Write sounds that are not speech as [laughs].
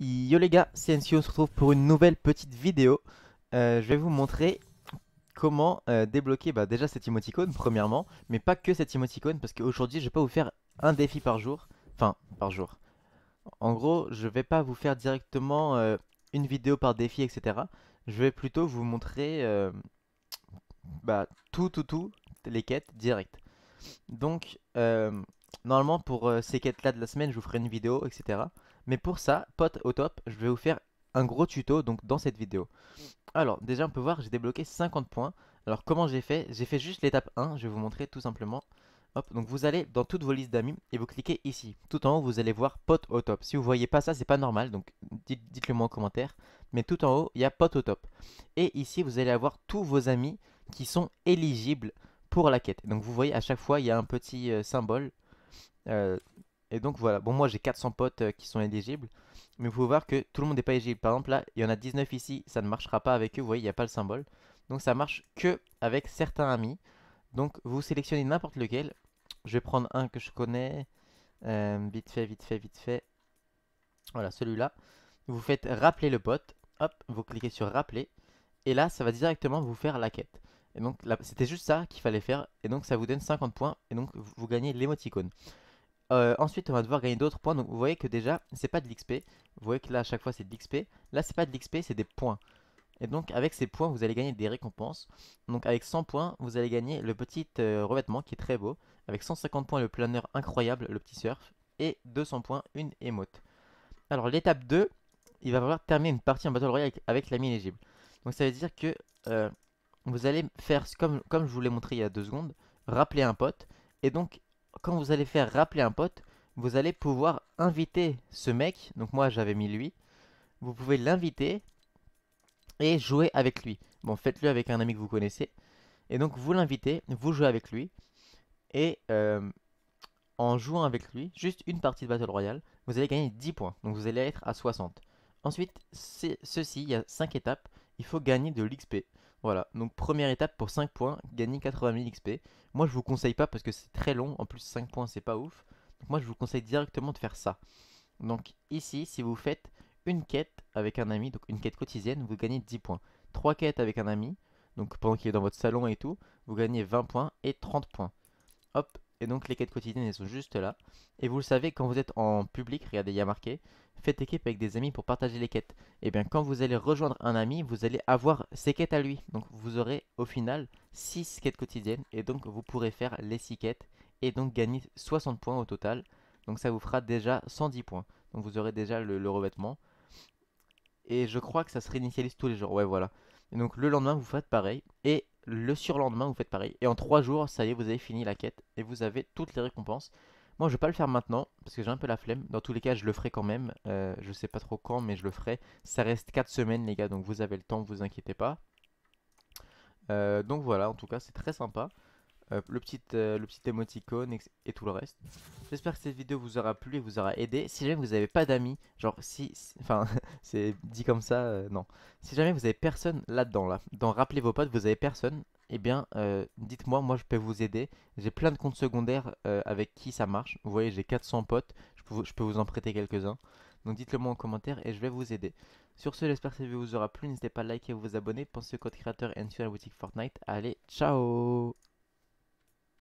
Yo les gars, c'est NCO, on se retrouve pour une nouvelle petite vidéo. Euh, je vais vous montrer comment euh, débloquer bah, déjà cette emoticône premièrement, mais pas que cette emoticône parce qu'aujourd'hui je vais pas vous faire un défi par jour, enfin par jour. En gros, je vais pas vous faire directement euh, une vidéo par défi, etc. Je vais plutôt vous montrer bah, tout, tout, tout, les quêtes directes. Donc, Normalement, pour euh, ces quêtes-là de la semaine, je vous ferai une vidéo, etc. Mais pour ça, pote au top, je vais vous faire un gros tuto donc dans cette vidéo. Alors, déjà, on peut voir, j'ai débloqué 50 points. Alors, comment j'ai fait J'ai fait juste l'étape 1, je vais vous montrer tout simplement. donc vous allez dans toutes vos listes d'amis et vous cliquez ici. Tout en haut, vous allez voir pote au top. Si vous voyez pas ça, c'est pas normal, donc dites-le moi en commentaire. Mais tout en haut, il y a pote au top. Et ici, vous allez avoir tous vos amis qui sont éligibles pour la quête. Donc vous voyez, à chaque fois, il y a un petit euh, symbole euh, et donc voilà, bon moi j'ai 400 potes euh, qui sont éligibles, mais vous pouvez voir que tout le monde n'est pas éligible. Par exemple là, il y en a 19 ici, ça ne marchera pas avec eux, vous voyez, il n'y a pas le symbole. Donc ça marche que avec certains amis. Donc vous sélectionnez n'importe lequel. Je vais prendre un que je connais, euh, vite fait, vite fait, vite fait. Voilà, celui-là. Vous faites rappeler le pote, hop, vous cliquez sur rappeler, et là ça va directement vous faire la quête. Et donc c'était juste ça qu'il fallait faire, et donc ça vous donne 50 points, et donc vous gagnez l'émoticône. Euh, ensuite, on va devoir gagner d'autres points. Donc, vous voyez que déjà, c'est pas de l'XP. Vous voyez que là, à chaque fois, c'est de l'XP. Là, c'est pas de l'XP, c'est des points. Et donc, avec ces points, vous allez gagner des récompenses. Donc, avec 100 points, vous allez gagner le petit euh, revêtement qui est très beau. Avec 150 points, le planeur incroyable, le petit surf. Et 200 points, une émote. Alors, l'étape 2, il va falloir terminer une partie en Battle Royale avec, la l'ami Donc, ça veut dire que euh, vous allez faire, comme, comme je vous l'ai montré il y a deux secondes, rappeler un pote. Et donc, quand vous allez faire rappeler un pote, vous allez pouvoir inviter ce mec. Donc moi, j'avais mis lui. Vous pouvez l'inviter et jouer avec lui. Bon, faites-le avec un ami que vous connaissez. Et donc, vous l'invitez, vous jouez avec lui. Et euh, en jouant avec lui, juste une partie de Battle Royale, vous allez gagner 10 points. Donc, vous allez être à 60. Ensuite, ceci, il y a 5 étapes. Il faut gagner de l'XP. Voilà, donc première étape pour 5 points, gagner 80 000 XP. Moi je vous conseille pas parce que c'est très long, en plus 5 points c'est pas ouf. Donc moi je vous conseille directement de faire ça. Donc ici, si vous faites une quête avec un ami, donc une quête quotidienne, vous gagnez 10 points. 3 quêtes avec un ami, donc pendant qu'il est dans votre salon et tout, vous gagnez 20 points et 30 points. Hop, et donc les quêtes quotidiennes, elles sont juste là. Et vous le savez, quand vous êtes en public, regardez, il y a marqué, faites équipe avec des amis pour partager les quêtes. Et eh bien quand vous allez rejoindre un ami, vous allez avoir ses quêtes à lui. Donc vous aurez au final 6 quêtes quotidiennes. Et donc vous pourrez faire les 6 quêtes. Et donc gagner 60 points au total. Donc ça vous fera déjà 110 points. Donc vous aurez déjà le, le revêtement. Et je crois que ça se réinitialise tous les jours. Ouais, voilà donc le lendemain, vous faites pareil. Et le surlendemain, vous faites pareil. Et en 3 jours, ça y est, vous avez fini la quête. Et vous avez toutes les récompenses. Moi, je vais pas le faire maintenant, parce que j'ai un peu la flemme. Dans tous les cas, je le ferai quand même. Euh, je sais pas trop quand, mais je le ferai. Ça reste 4 semaines, les gars, donc vous avez le temps, vous inquiétez pas. Euh, donc voilà, en tout cas, c'est très sympa. Euh, le, petit, euh, le petit émoticône et tout le reste. J'espère que cette vidéo vous aura plu et vous aura aidé. Si jamais vous n'avez pas d'amis, genre si... enfin, [laughs] c'est dit comme ça, euh, non. Si jamais vous avez personne là-dedans, là, dans Rappelez vos potes, vous avez personne, et eh bien, dites-moi, moi je peux vous aider. J'ai plein de comptes secondaires avec qui ça marche. Vous voyez, j'ai 400 potes, je peux, vous, je peux vous en prêter quelques-uns. Donc dites-le moi en commentaire et je vais vous aider. Sur ce, j'espère que cette vidéo vous aura plu. N'hésitez pas à liker et à vous abonner. Pensez au code créateur et à la boutique Fortnite. Allez, ciao